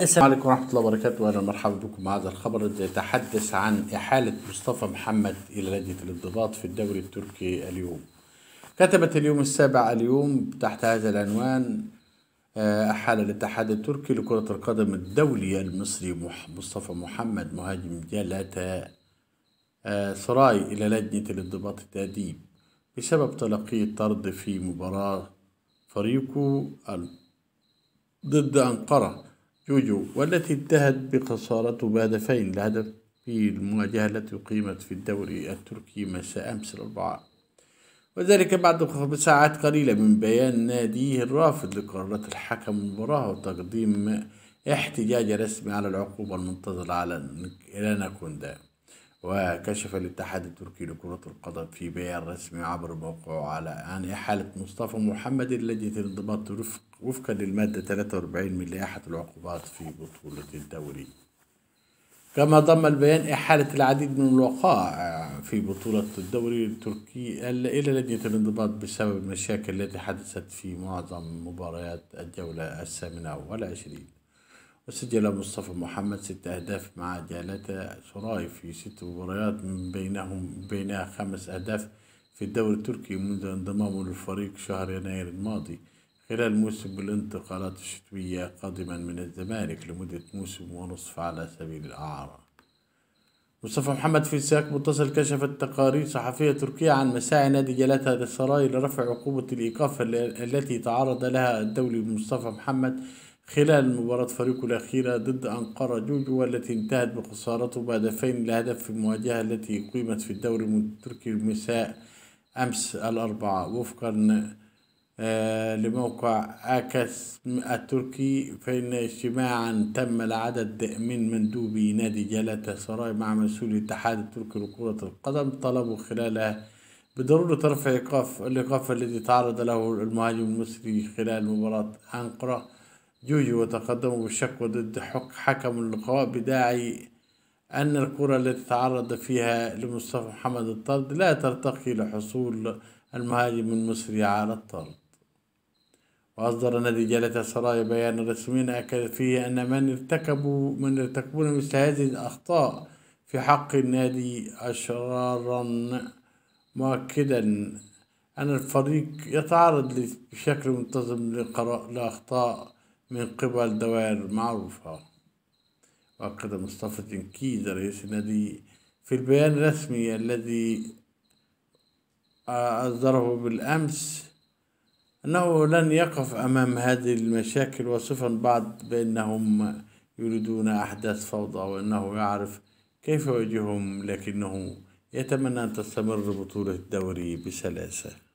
السلام عليكم ورحمة الله وبركاته وأهلا ومرحبا بكم مع هذا الخبر الذي يتحدث عن إحالة مصطفى محمد إلى لجنة الانضباط في الدوري التركي اليوم كتبت اليوم السابع اليوم تحت هذا العنوان آه، أحال الاتحاد التركي لكرة القدم الدولي المصري مصطفى محمد مهاجم جلاتا آه، سراي إلى لجنة الانضباط التأديب بسبب تلقي الطرد في مباراة فريقه ضد أنقرة جوجو والتي انتهت بخسارة بهدفين الهدف في المواجهة التي أقيمت في الدوري التركي مساء أمس الأربعاء وذلك بعد ساعات قليلة من بيان ناديه الرافض لقرارات الحكم المباراة وتقديم احتجاج رسمي على العقوبة المنتظرة على إلانا كوندا وكشف الاتحاد التركي لكرة القدم في بيان رسمي عبر موقعه على عن حالة مصطفى محمد لجنة الانضباط وفقا للمادة 43 من لائحة العقوبات في بطولة الدوري كما ضم البيان إحالة العديد من الوقائع في بطولة الدوري التركي إلى لجنة الانضباط بسبب المشاكل التي حدثت في معظم مباريات الجولة الثامنة والعشرين وسجل مصطفى محمد ست أهداف مع جالتا سراي في ست مباريات من بينهم بينها خمس أهداف في الدوري التركي منذ انضمامه للفريق شهر يناير الماضي خلال موسم بالانتقالات الشتوية قادما من الزمالك لمدة موسم ونصف على سبيل الإعارة مصطفى محمد في سياق متصل كشفت تقارير صحفية تركية عن مساعي نادي جلالة السراي لرفع عقوبة الإيقاف التي تعرض لها الدولي مصطفى محمد خلال مباراة فريقه الأخيرة ضد أنقرة جوجو والتي انتهت بخسارته بهدفين لهدف في المواجهة التي أقيمت في الدوري التركي المساء أمس الأربعاء وفقا آه، لموقع آكس التركي فإن اجتماعا تم العدد من مندوبي نادي جلالة سراي مع مسؤول الاتحاد التركي لكرة القدم طلبوا خلاله بضرورة رفع إيقاف الإيقاف الذي تعرض له المهاجم المصري خلال مباراة أنقرة جوجو وتقدمه بالشكوى ضد حكم اللقاء بداعي أن الكرة التي تعرض فيها لمصطفى محمد الطرد لا ترتقي لحصول المهاجم المصري على الطرد وأصدر نادي جلالة سراي بيان رسميا أكد فيه أن من ارتكبوا من يرتكبون مثل هذه الأخطاء في حق النادي أشرارا مؤكدا أن الفريق يتعرض بشكل منتظم لأخطاء من قبل دوائر معروفة وأكد مصطفى تنكيز رئيس النادي في البيان الرسمي الذي أصدره بالأمس أنه لن يقف أمام هذه المشاكل وصفا بعد بأنهم يريدون أحداث فوضى وأنه يعرف كيف يواجههم لكنه يتمنى أن تستمر بطولة الدوري بسلاسة